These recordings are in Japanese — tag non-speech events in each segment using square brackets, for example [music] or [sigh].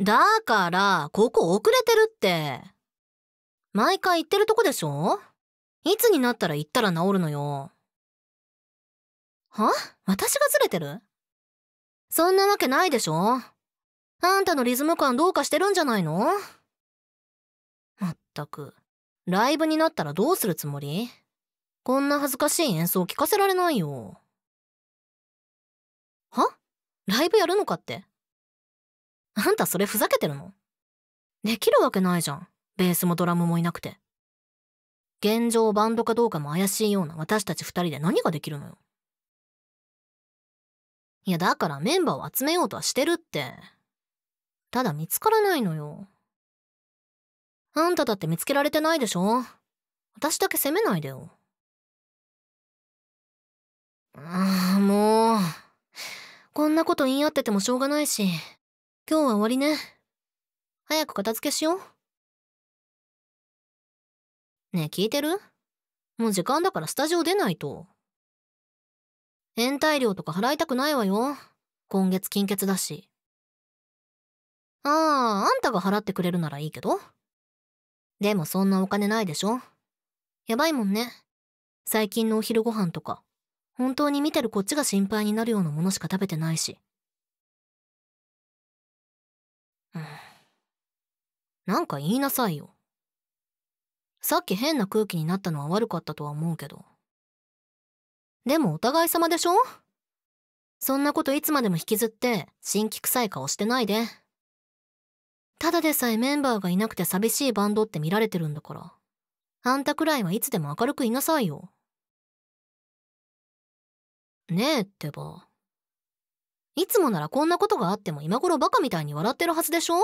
だから、ここ遅れてるって。毎回行ってるとこでしょいつになったら行ったら治るのよ。は私がずれてるそんなわけないでしょあんたのリズム感どうかしてるんじゃないのまったく、ライブになったらどうするつもりこんな恥ずかしい演奏聞かせられないよ。はライブやるのかってあんたそれふざけてるのできるわけないじゃん。ベースもドラムもいなくて。現状バンドかどうかも怪しいような私たち二人で何ができるのよ。いやだからメンバーを集めようとはしてるって。ただ見つからないのよ。あんただって見つけられてないでしょ私だけ責めないでよ。ああ、もう。こんなこと言い合っててもしょうがないし、今日は終わりね。早く片付けしよう。ねえ、聞いてるもう時間だからスタジオ出ないと。延滞料とか払いたくないわよ。今月金欠だし。ああ、あんたが払ってくれるならいいけど。でもそんなお金ないでしょ。やばいもんね。最近のお昼ご飯とか。本当に見てるこっちが心配になるようなものしか食べてないし。うん、なんか言いなさいよ。さっき変な空気になったのは悪かったとは思うけど。でもお互い様でしょそんなこといつまでも引きずって、新規臭い顔してないで。ただでさえメンバーがいなくて寂しいバンドって見られてるんだから。あんたくらいはいつでも明るくいなさいよ。ねえってば。いつもならこんなことがあっても今頃バカみたいに笑ってるはずでしょ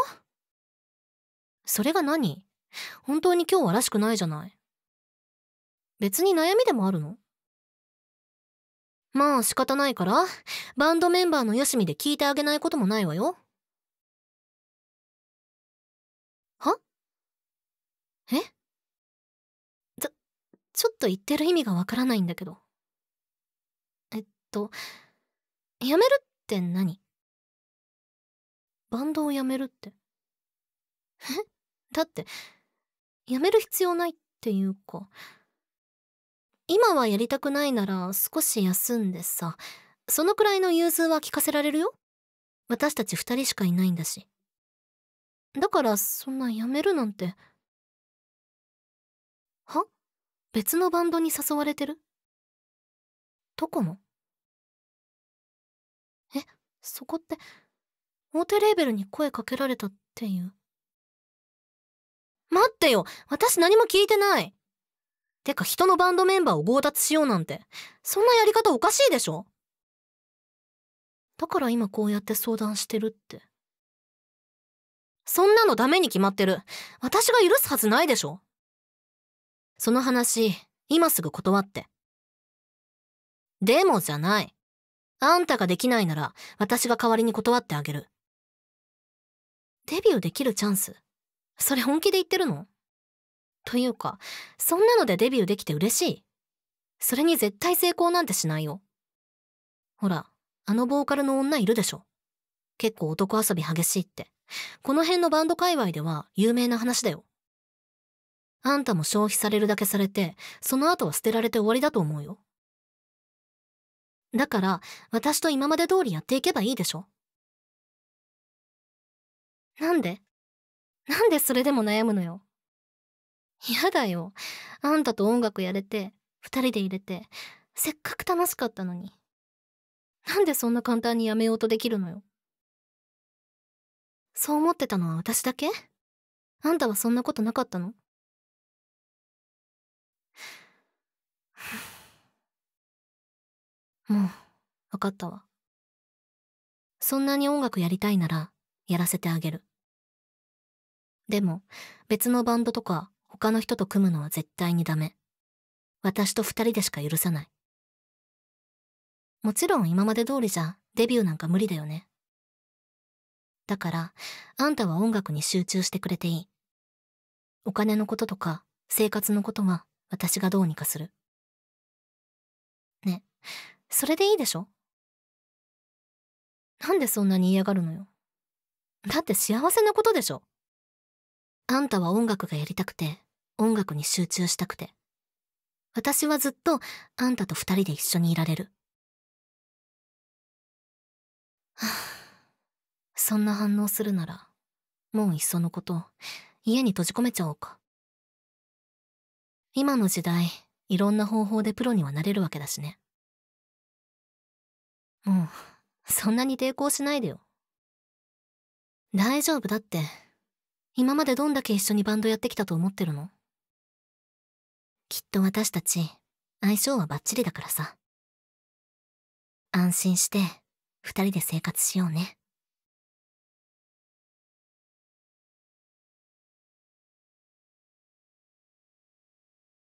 それが何本当に今日はらしくないじゃない。別に悩みでもあるのまあ仕方ないから、バンドメンバーのよしみで聞いてあげないこともないわよ。はえちょ、ちょっと言ってる意味がわからないんだけど。えっと、やめるって何バンドをやめるって。え [laughs] だって、やめる必要ないっていうか、今はやりたくないなら少し休んでさ、そのくらいの融通は聞かせられるよ。私たち二人しかいないんだし。だからそんなやめるなんて。は別のバンドに誘われてるどこのそこって大手レーベルに声かけられたっていう待ってよ私何も聞いてないてか人のバンドメンバーを強奪しようなんてそんなやり方おかしいでしょだから今こうやって相談してるってそんなのダメに決まってる私が許すはずないでしょその話今すぐ断ってでもじゃないあんたができないなら、私が代わりに断ってあげる。デビューできるチャンスそれ本気で言ってるのというか、そんなのでデビューできて嬉しい。それに絶対成功なんてしないよ。ほら、あのボーカルの女いるでしょ。結構男遊び激しいって。この辺のバンド界隈では有名な話だよ。あんたも消費されるだけされて、その後は捨てられて終わりだと思うよ。だから、私と今まで通りやっていけばいいでしょなんでなんでそれでも悩むのよ。嫌だよ。あんたと音楽やれて、二人で入れて、せっかく楽しかったのに。なんでそんな簡単にやめようとできるのよ。そう思ってたのは私だけあんたはそんなことなかったのもう、わかったわ。そんなに音楽やりたいなら、やらせてあげる。でも、別のバンドとか、他の人と組むのは絶対にダメ。私と二人でしか許さない。もちろん今まで通りじゃ、デビューなんか無理だよね。だから、あんたは音楽に集中してくれていい。お金のこととか、生活のことは、私がどうにかする。ね、それでいいでしょなんでそんなに嫌がるのよ。だって幸せなことでしょ。あんたは音楽がやりたくて、音楽に集中したくて。私はずっとあんたと二人で一緒にいられる。はぁ、そんな反応するなら、もういっそのこと、家に閉じ込めちゃおうか。今の時代、いろんな方法でプロにはなれるわけだしね。もう、そんなに抵抗しないでよ。大丈夫だって。今までどんだけ一緒にバンドやってきたと思ってるのきっと私たち、相性はバッチリだからさ。安心して、二人で生活しようね。